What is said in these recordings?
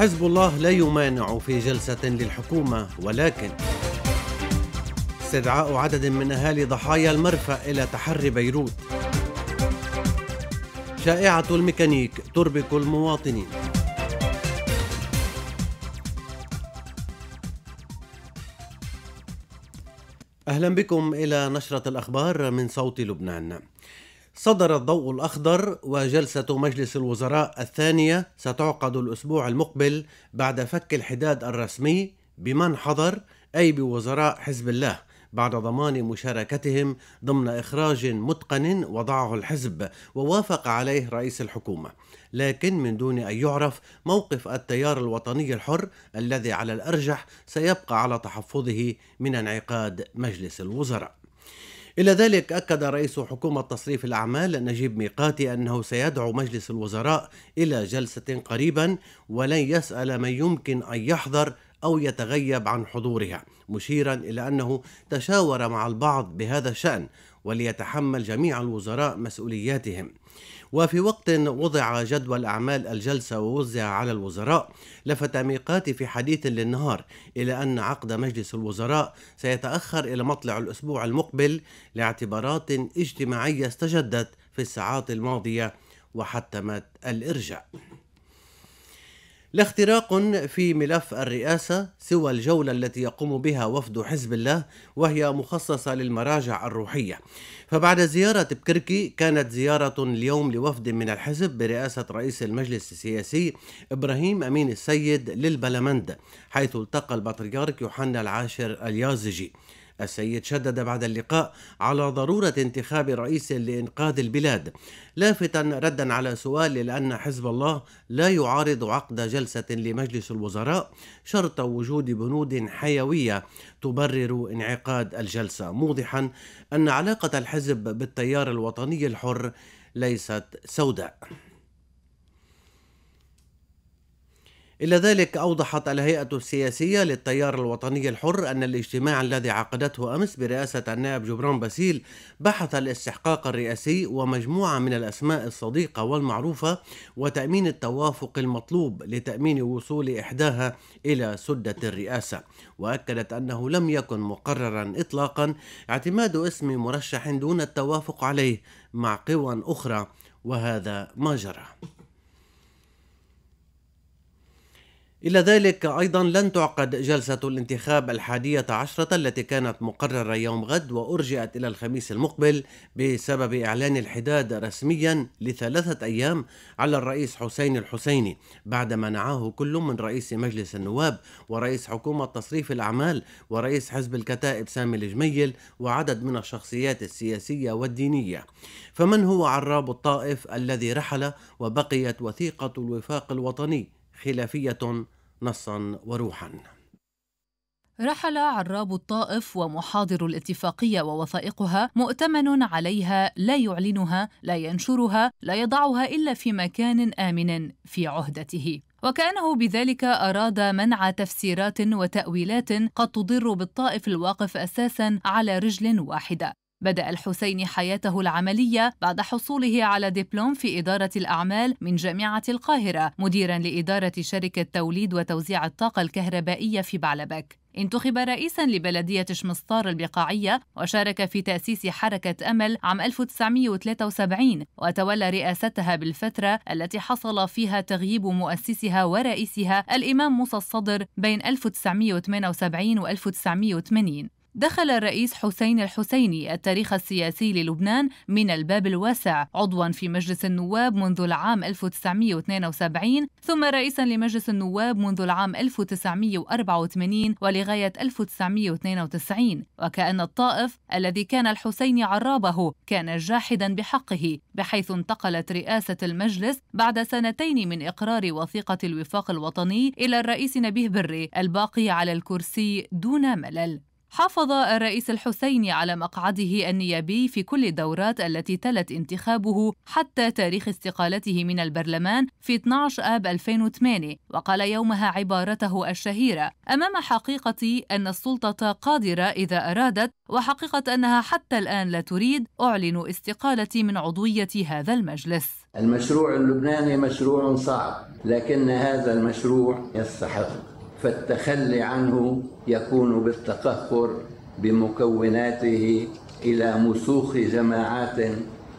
حزب الله لا يمانع في جلسة للحكومة ولكن استدعاء عدد من أهالي ضحايا المرفأ إلى تحري بيروت شائعة الميكانيك تربك المواطنين أهلا بكم إلى نشرة الأخبار من صوت لبنان صدر الضوء الأخضر وجلسة مجلس الوزراء الثانية ستعقد الأسبوع المقبل بعد فك الحداد الرسمي بمن حضر أي بوزراء حزب الله بعد ضمان مشاركتهم ضمن إخراج متقن وضعه الحزب ووافق عليه رئيس الحكومة لكن من دون أن يعرف موقف التيار الوطني الحر الذي على الأرجح سيبقى على تحفظه من انعقاد مجلس الوزراء إلى ذلك أكد رئيس حكومة تصريف الأعمال نجيب ميقاتي أنه سيدعو مجلس الوزراء إلى جلسة قريبا ولن يسأل من يمكن أن يحضر أو يتغيب عن حضورها مشيرا إلى أنه تشاور مع البعض بهذا الشأن وليتحمل جميع الوزراء مسؤولياتهم وفي وقت وضع جدول أعمال الجلسة ووزع على الوزراء لفت ميقاتي في حديث للنهار إلى أن عقد مجلس الوزراء سيتأخر إلى مطلع الأسبوع المقبل لاعتبارات اجتماعية استجدت في الساعات الماضية وحتمت الإرجاء لا اختراق في ملف الرئاسة سوى الجولة التي يقوم بها وفد حزب الله وهي مخصصة للمراجع الروحية فبعد زيارة بكركي كانت زيارة اليوم لوفد من الحزب برئاسة رئيس المجلس السياسي إبراهيم أمين السيد للبلمند حيث التقى البطريرك يوحنا العاشر اليازجي السيد شدد بعد اللقاء على ضرورة انتخاب رئيس لإنقاذ البلاد لافتا ردا على سؤال لأن حزب الله لا يعارض عقد جلسة لمجلس الوزراء شرط وجود بنود حيوية تبرر انعقاد الجلسة موضحا أن علاقة الحزب بالتيار الوطني الحر ليست سوداء إلى ذلك أوضحت الهيئة السياسية للتيار الوطني الحر أن الاجتماع الذي عقدته أمس برئاسة النائب جبران باسيل بحث الاستحقاق الرئاسي ومجموعة من الأسماء الصديقة والمعروفة وتأمين التوافق المطلوب لتأمين وصول إحداها إلى سدة الرئاسة وأكدت أنه لم يكن مقررا إطلاقا اعتماد اسم مرشح دون التوافق عليه مع قوى أخرى وهذا ما جرى إلى ذلك أيضا لن تعقد جلسة الانتخاب الحادية عشرة التي كانت مقررة يوم غد وأرجئت إلى الخميس المقبل بسبب إعلان الحداد رسميا لثلاثة أيام على الرئيس حسين الحسيني بعد منعه كل من رئيس مجلس النواب ورئيس حكومة تصريف الأعمال ورئيس حزب الكتائب سامي الجميل وعدد من الشخصيات السياسية والدينية فمن هو عراب الطائف الذي رحل وبقيت وثيقة الوفاق الوطني خلافية نصا وروحا رحل عراب الطائف ومحاضر الاتفاقية ووثائقها مؤتمن عليها لا يعلنها لا ينشرها لا يضعها إلا في مكان آمن في عهدته وكأنه بذلك أراد منع تفسيرات وتأويلات قد تضر بالطائف الواقف أساسا على رجل واحدة بدأ الحسيني حياته العملية بعد حصوله على دبلوم في إدارة الأعمال من جامعة القاهرة مديرا لإدارة شركة توليد وتوزيع الطاقة الكهربائية في بعلبك انتخب رئيسا لبلدية شمسطار البقاعية وشارك في تأسيس حركة أمل عام 1973 وتولى رئاستها بالفترة التي حصل فيها تغييب مؤسسها ورئيسها الإمام موسى الصدر بين 1978 و 1980 دخل الرئيس حسين الحسيني التاريخ السياسي للبنان من الباب الواسع عضوا في مجلس النواب منذ العام 1972 ثم رئيسا لمجلس النواب منذ العام 1984 ولغاية 1992 وكأن الطائف الذي كان الحسيني عرابه كان جاحدا بحقه بحيث انتقلت رئاسة المجلس بعد سنتين من إقرار وثيقة الوفاق الوطني إلى الرئيس نبيه بري الباقي على الكرسي دون ملل حافظ الرئيس الحسيني على مقعده النيابي في كل الدورات التي تلت انتخابه حتى تاريخ استقالته من البرلمان في 12 آب 2008 وقال يومها عبارته الشهيرة أمام حقيقة أن السلطة قادرة إذا أرادت وحقيقة أنها حتى الآن لا تريد أعلن استقالتي من عضوية هذا المجلس المشروع اللبناني مشروع صعب لكن هذا المشروع يستحق فالتخلي عنه يكون بالتقهقر بمكوناته إلى مسوخ جماعات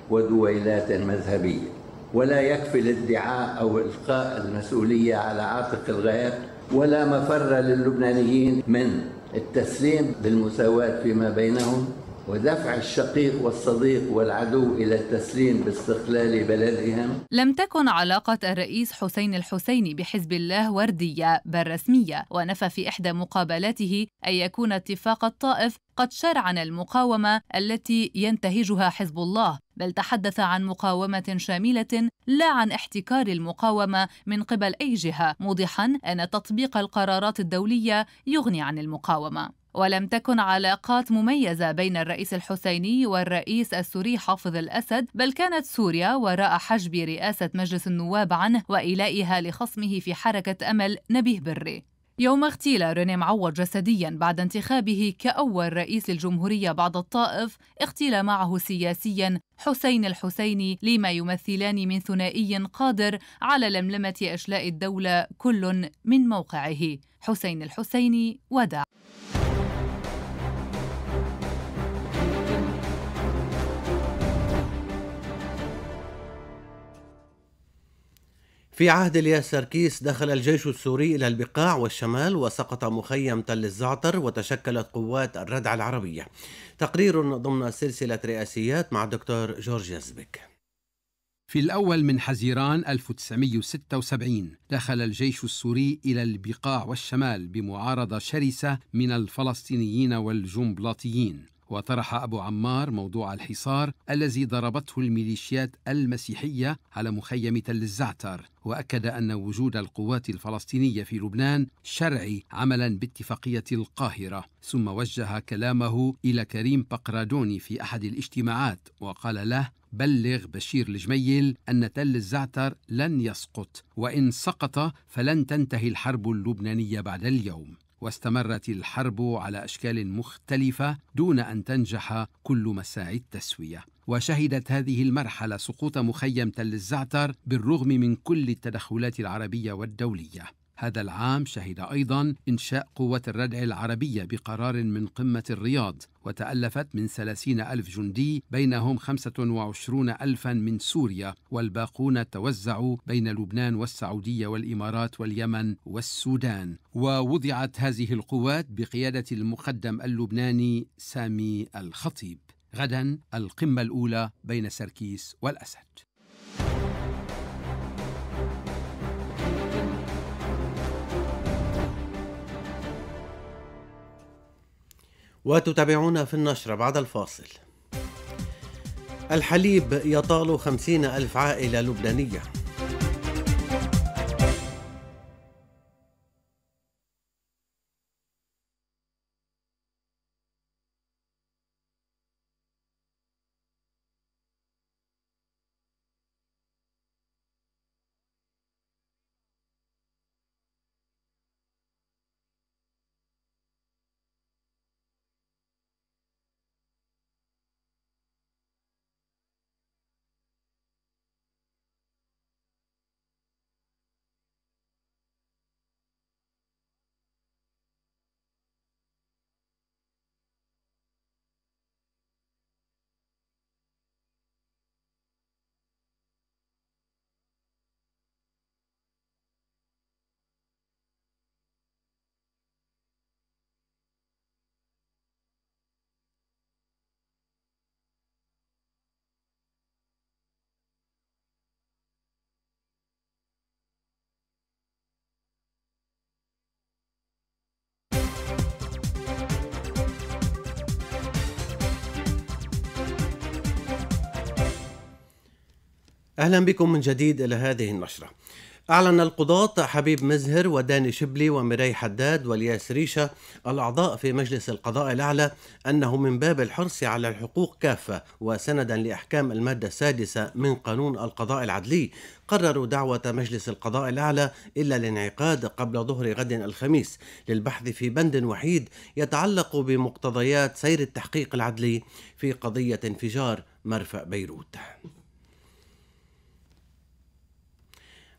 ودويلات مذهبية ولا يكفي الادعاء أو إلقاء المسؤولية على عاتق الغير ولا مفر للبنانيين من التسليم للمساواة فيما بينهم ودفع الشقيق والصديق والعدو إلى التسليم باستقلال بلدهم لم تكن علاقة الرئيس حسين الحسيني بحزب الله وردية بل رسمية ونفى في إحدى مقابلاته أن يكون اتفاق الطائف قد شرعن المقاومة التي ينتهجها حزب الله بل تحدث عن مقاومة شاملة لا عن احتكار المقاومة من قبل أي جهة موضحا أن تطبيق القرارات الدولية يغني عن المقاومة ولم تكن علاقات مميزة بين الرئيس الحسيني والرئيس السوري حافظ الأسد بل كانت سوريا وراء حجب رئاسة مجلس النواب عنه وإيلائها لخصمه في حركة أمل نبيه بري يوم اغتيل ريني معوض جسديا بعد انتخابه كأول رئيس للجمهورية بعد الطائف اغتيل معه سياسيا حسين الحسيني لما يمثلان من ثنائي قادر على لملمة إجلاء الدولة كل من موقعه حسين الحسيني ودع في عهد الياس سركيس دخل الجيش السوري إلى البقاع والشمال وسقط مخيم تل الزعتر وتشكلت قوات الردع العربية تقرير ضمن سلسلة رئاسيات مع دكتور جورج يزبك في الأول من حزيران 1976 دخل الجيش السوري إلى البقاع والشمال بمعارضة شرسة من الفلسطينيين والجنبلاطيين وطرح أبو عمار موضوع الحصار الذي ضربته الميليشيات المسيحية على مخيم تل الزعتر وأكد أن وجود القوات الفلسطينية في لبنان شرعي عملا باتفاقية القاهرة ثم وجه كلامه إلى كريم بقرادوني في أحد الاجتماعات وقال له بلغ بشير الجميل أن تل الزعتر لن يسقط وإن سقط فلن تنتهي الحرب اللبنانية بعد اليوم واستمرت الحرب على اشكال مختلفه دون ان تنجح كل مساعي التسويه وشهدت هذه المرحله سقوط مخيم تل الزعتر بالرغم من كل التدخلات العربيه والدوليه هذا العام شهد أيضا إنشاء قوة الردع العربية بقرار من قمة الرياض وتألفت من 30 ألف جندي بينهم 25 ألفا من سوريا والباقون توزعوا بين لبنان والسعودية والإمارات واليمن والسودان ووضعت هذه القوات بقيادة المقدم اللبناني سامي الخطيب غدا القمة الأولى بين سركيس والأسد وتتابعونا في النشرة بعد الفاصل الحليب يطال خمسين ألف عائلة لبنانية أهلا بكم من جديد إلى هذه النشرة أعلن القضاة حبيب مزهر وداني شبلي ومراي حداد والياس ريشة الأعضاء في مجلس القضاء الأعلى أنه من باب الحرص على الحقوق كافة وسندا لأحكام المادة السادسة من قانون القضاء العدلي قرروا دعوة مجلس القضاء الأعلى إلى الانعقاد قبل ظهر غد الخميس للبحث في بند وحيد يتعلق بمقتضيات سير التحقيق العدلي في قضية انفجار مرفأ بيروت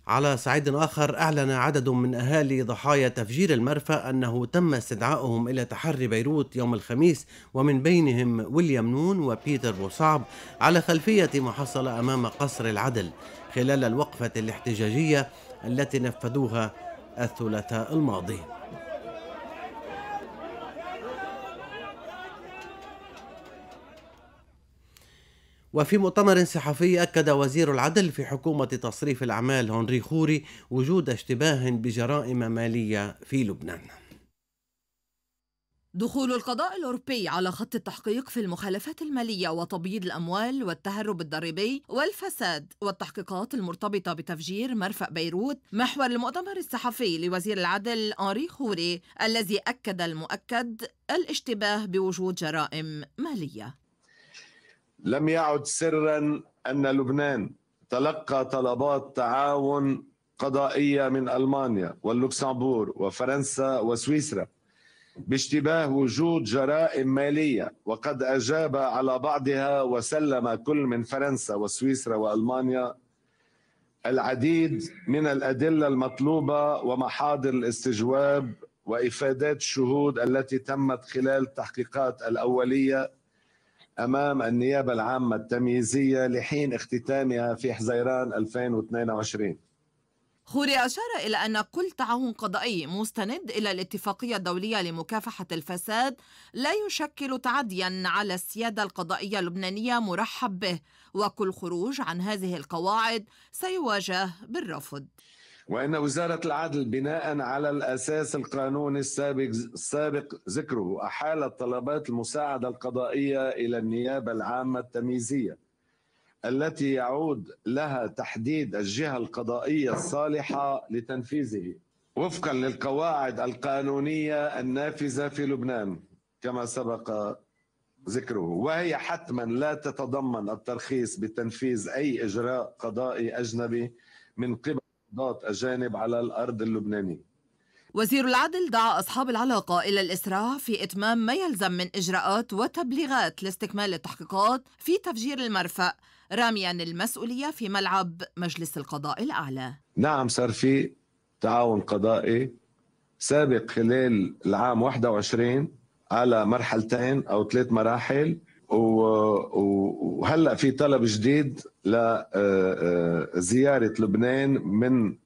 على صعيد آخر أعلن عدد من أهالي ضحايا تفجير المرفأ أنه تم استدعائهم إلى تحري بيروت يوم الخميس ومن بينهم ويليام نون وبيتر بوصعب على خلفية ما حصل أمام قصر العدل خلال الوقفة الاحتجاجية التي نفذوها الثلاثاء الماضي وفي مؤتمر صحفي أكد وزير العدل في حكومة تصريف الأعمال هنري خوري وجود اشتباه بجرائم مالية في لبنان دخول القضاء الأوروبي على خط التحقيق في المخالفات المالية وتبييض الأموال والتهرب الضريبي والفساد والتحقيقات المرتبطة بتفجير مرفأ بيروت محور المؤتمر الصحفي لوزير العدل أنري خوري الذي أكد المؤكد الاشتباه بوجود جرائم مالية لم يعد سرا أن لبنان تلقى طلبات تعاون قضائية من ألمانيا واللوكسمبور وفرنسا وسويسرا باشتباه وجود جرائم مالية وقد أجاب على بعضها وسلم كل من فرنسا وسويسرا وألمانيا العديد من الأدلة المطلوبة ومحاضر الاستجواب وإفادات الشهود التي تمت خلال التحقيقات الأولية أمام النيابة العامة التمييزية لحين اختتامها في حزيران 2022 خوري أشار إلى أن كل تعاون قضائي مستند إلى الاتفاقية الدولية لمكافحة الفساد لا يشكل تعديا على السيادة القضائية اللبنانية مرحب به وكل خروج عن هذه القواعد سيواجه بالرفض وان وزاره العدل بناء على الاساس القانوني السابق السابق ذكره احالت طلبات المساعده القضائيه الى النيابه العامه التمييزيه التي يعود لها تحديد الجهه القضائيه الصالحه لتنفيذه وفقا للقواعد القانونيه النافذه في لبنان كما سبق ذكره وهي حتما لا تتضمن الترخيص بتنفيذ اي اجراء قضائي اجنبي من قبل ضغط أجانب على الأرض اللبنانية وزير العدل دعا أصحاب العلاقة إلى الإسراع في إتمام ما يلزم من إجراءات وتبليغات لاستكمال التحقيقات في تفجير المرفأ راميا المسؤولية في ملعب مجلس القضاء الأعلى نعم صار في تعاون قضائي سابق خلال العام 21 على مرحلتين أو ثلاث مراحل وهلا في طلب جديد لزياره آه، آه، لبنان من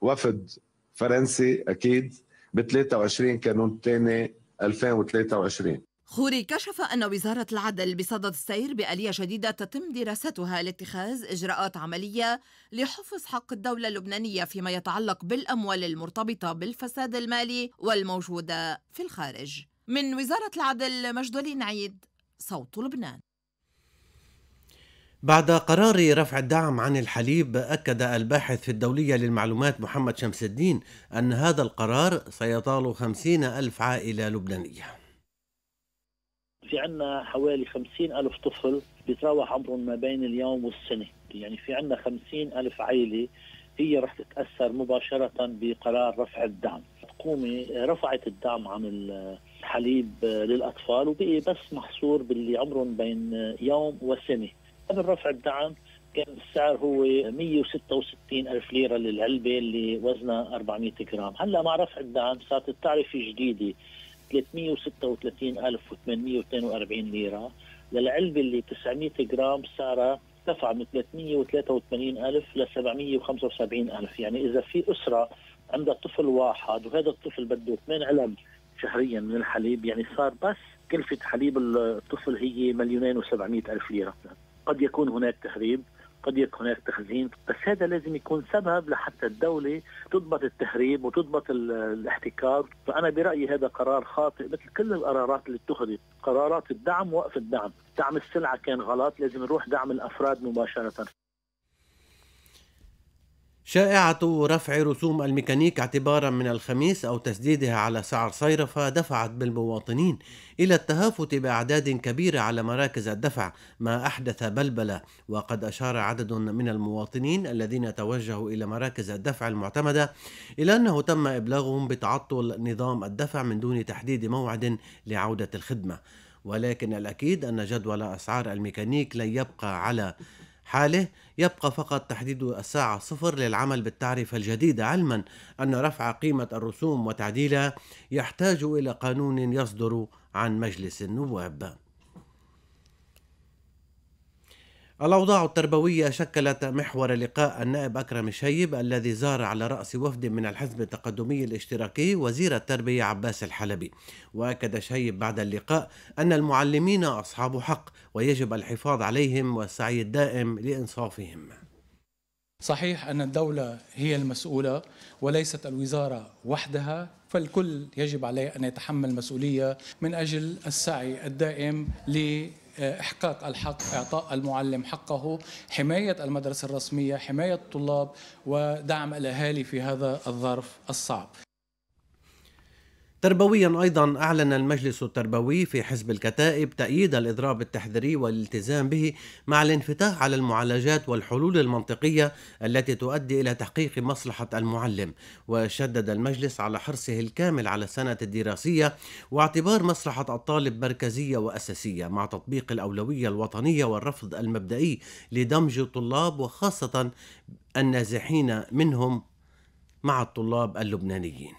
وفد فرنسي اكيد ب 23 كانون الثاني 2023 خوري كشف أن وزارة العدل بصدد السير بآلية جديدة تتم دراستها لاتخاذ إجراءات عملية لحفظ حق الدولة اللبنانية فيما يتعلق بالأموال المرتبطة بالفساد المالي والموجودة في الخارج من وزارة العدل مجدولين عيد صوت لبنان بعد قرار رفع الدعم عن الحليب أكد الباحث في الدولية للمعلومات محمد شمس الدين أن هذا القرار سيطال خمسين ألف عائلة لبنانية في عنا حوالي خمسين ألف طفل بيتراوح عمرهم ما بين اليوم والسنة يعني في عنا خمسين ألف عائلة هي رح تتأثر مباشرة بقرار رفع الدعم الحكومة رفعت الدعم عن حليب آه، للاطفال وبقي بس محصور باللي عمرهم بين آه، يوم وسنه قبل رفع الدعم كان السعر هو 166 ألف ليرة للعلبة اللي وزنها 400 جرام هلا مع رفع الدعم صارت التعرفة جديدة 336842 ليرة للعلبة اللي 900 جرام سعرها ارتفع من 383 ألف ل 775 ألف يعني إذا في أسرة عندها طفل واحد وهذا الطفل بده ثمان علب شهريا من الحليب يعني صار بس كلفة حليب الطفل هي مليونين و ألف ليرة قد يكون هناك تهريب قد يكون هناك تخزين بس هذا لازم يكون سبب لحتى الدولة تضبط التهريب وتضبط الاحتكار فأنا برأيي هذا قرار خاطئ مثل كل القرارات اللي اتخذت قرارات الدعم وقف الدعم دعم السلعة كان غلط لازم نروح دعم الأفراد مباشرة شائعة رفع رسوم الميكانيك اعتبارا من الخميس أو تسديدها على سعر صيرفة دفعت بالمواطنين إلى التهافت بأعداد كبيرة على مراكز الدفع ما أحدث بلبلة وقد أشار عدد من المواطنين الذين توجهوا إلى مراكز الدفع المعتمدة إلى أنه تم إبلاغهم بتعطل نظام الدفع من دون تحديد موعد لعودة الخدمة ولكن الأكيد أن جدول أسعار الميكانيك لن يبقى على حاله يبقى فقط تحديد الساعة صفر للعمل بالتعرفة الجديدة علما أن رفع قيمة الرسوم وتعديلها يحتاج إلى قانون يصدر عن مجلس النواب الأوضاع التربوية شكلت محور لقاء النائب أكرم الشيب الذي زار على رأس وفد من الحزب التقدمي الاشتراكي وزير التربية عباس الحلبي وأكد شيب بعد اللقاء أن المعلمين أصحاب حق ويجب الحفاظ عليهم والسعي الدائم لإنصافهم صحيح أن الدولة هي المسؤولة وليست الوزارة وحدها فالكل يجب عليه أن يتحمل مسؤولية من أجل السعي الدائم ل آه، إحقاق الحق إعطاء المعلم حقه حماية المدرسة الرسمية حماية الطلاب ودعم الأهالي في هذا الظرف الصعب تربويا ايضا اعلن المجلس التربوي في حزب الكتائب تأييد الاضراب التحذيري والالتزام به مع الانفتاح على المعالجات والحلول المنطقيه التي تؤدي الى تحقيق مصلحه المعلم وشدد المجلس على حرصه الكامل على السنه الدراسيه واعتبار مصلحه الطالب مركزيه واساسيه مع تطبيق الاولويه الوطنيه والرفض المبدئي لدمج الطلاب وخاصه النازحين منهم مع الطلاب اللبنانيين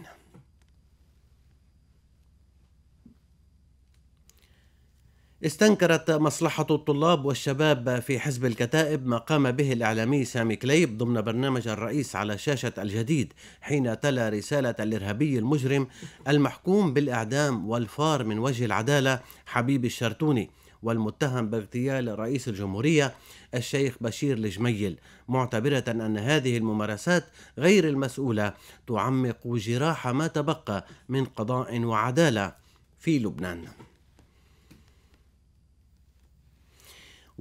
استنكرت مصلحة الطلاب والشباب في حزب الكتائب ما قام به الإعلامي سامي كليب ضمن برنامج الرئيس على شاشة الجديد حين تلا رسالة الإرهابي المجرم المحكوم بالإعدام والفار من وجه العدالة حبيب الشرتوني والمتهم باغتيال رئيس الجمهورية الشيخ بشير الجميل معتبرة أن هذه الممارسات غير المسؤولة تعمق جراح ما تبقى من قضاء وعدالة في لبنان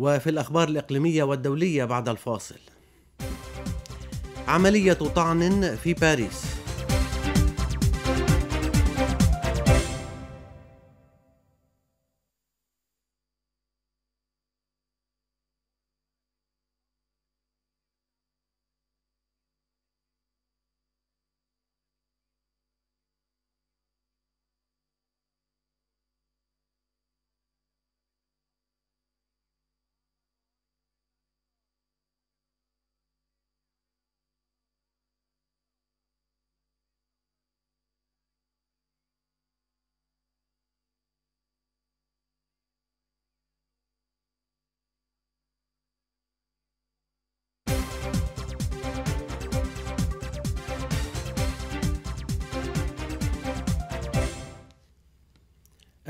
وفي الأخبار الإقليمية والدولية بعد الفاصل عملية طعن في باريس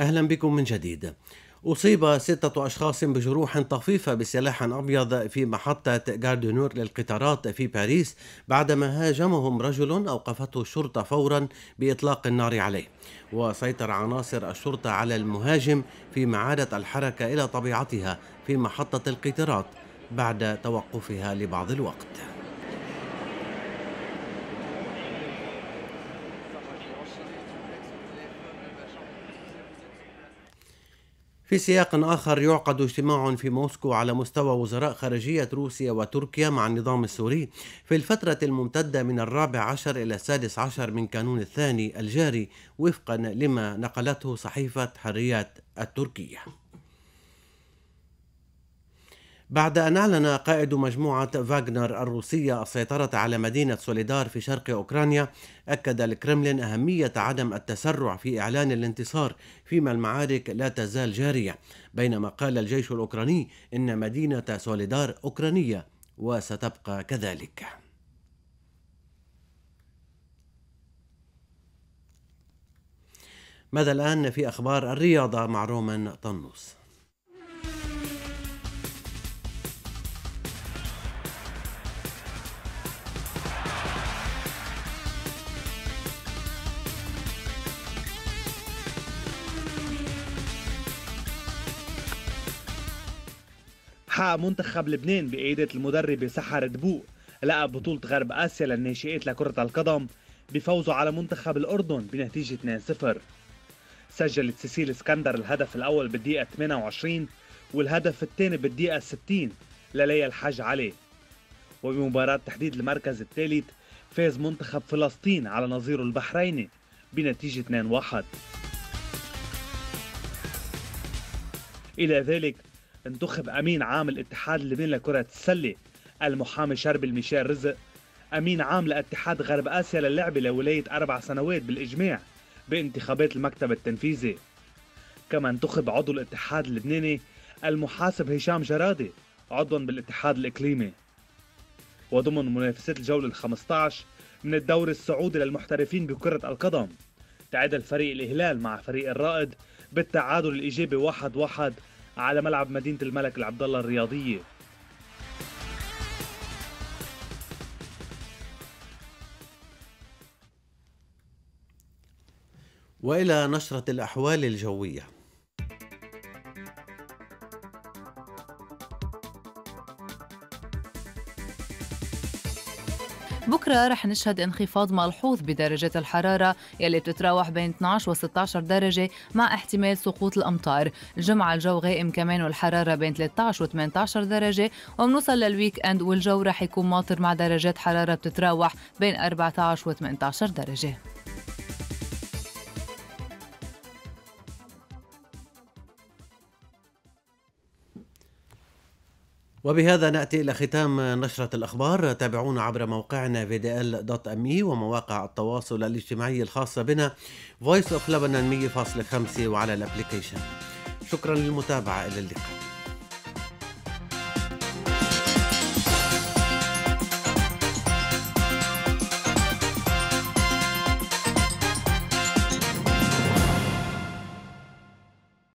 أهلا بكم من جديد أصيب ستة أشخاص بجروح طفيفة بسلاح أبيض في محطة غاردنور للقطارات في باريس بعدما هاجمهم رجل أوقفته الشرطة فورا بإطلاق النار عليه وسيطر عناصر الشرطة على المهاجم فيما عادت الحركة إلى طبيعتها في محطة القطارات بعد توقفها لبعض الوقت في سياق آخر يعقد اجتماع في موسكو على مستوى وزراء خارجية روسيا وتركيا مع النظام السوري في الفترة الممتدة من الرابع عشر إلى السادس عشر من كانون الثاني الجاري وفقا لما نقلته صحيفة حريات التركية بعد أن أعلن قائد مجموعة فاغنر الروسية السيطرة على مدينة سوليدار في شرق أوكرانيا أكد الكرملين أهمية عدم التسرع في إعلان الانتصار فيما المعارك لا تزال جارية بينما قال الجيش الأوكراني إن مدينة سوليدار أوكرانية وستبقى كذلك ماذا الآن في أخبار الرياضة مع رومان طنوس حقق منتخب لبنان بقيادة المدرب سحر دبوق لقى بطولة غرب آسيا للناشئات لكرة القدم بفوزه على منتخب الأردن بنتيجة 2-0 سجلت سيسيل اسكندر الهدف الأول بالدقيقة 28 والهدف الثاني بالدقيقة 60 لليا الحاج علي وبمباراة تحديد المركز الثالث فاز منتخب فلسطين على نظيره البحريني بنتيجة 2-1 إلى ذلك انتخب امين عام الاتحاد اللبناني لكره السله المحامي شرب ميشيل رزق امين عام لاتحاد غرب اسيا للعبه لولايه اربع سنوات بالاجماع بانتخابات المكتب التنفيذي كما انتخب عضو الاتحاد اللبناني المحاسب هشام جرادي عضوا بالاتحاد الاقليمي وضمن منافسات الجوله ال 15 من الدوري السعودي للمحترفين بكره القدم تعادل فريق الهلال مع فريق الرائد بالتعادل الايجابي 1-1 على ملعب مدينة الملك العبد الله الرياضية والى نشره الاحوال الجويه بكرة رح نشهد انخفاض ملحوظ بدرجة الحرارة يلي بتتراوح بين 12 و 16 درجة مع احتمال سقوط الأمطار الجمعة الجو غائم كمان والحرارة بين 13 و 18 درجة وبنوصل للويك أند والجو رح يكون ماطر مع درجات حرارة بتتراوح بين 14 و 18 درجة وبهذا نأتي إلى ختام نشرة الأخبار تابعونا عبر موقعنا vdl.me ومواقع التواصل الاجتماعي الخاصة بنا Voice of Lebanon 100.5 وعلى الابليكيشن شكرا للمتابعة إلى اللقاء